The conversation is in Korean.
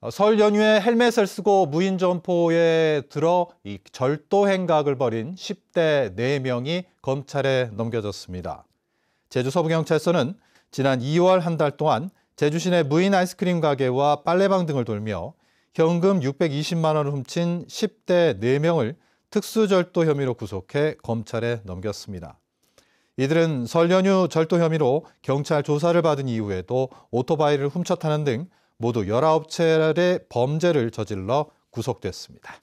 어, 설 연휴에 헬멧을 쓰고 무인 점포에 들어 이 절도 행각을 벌인 10대 4명이 검찰에 넘겨졌습니다. 제주 서부경찰서는 지난 2월 한 달 동안 제주 시내 무인 아이스크림 가게와 빨래방 등을 돌며 현금 620만 원을 훔친 10대 4명을 특수절도 혐의로 구속해 검찰에 넘겼습니다. 이들은 설 연휴 절도 혐의로 경찰 조사를 받은 이후에도 오토바이를 훔쳐 타는 등 모두 19차례 범죄를 저질러 구속됐습니다.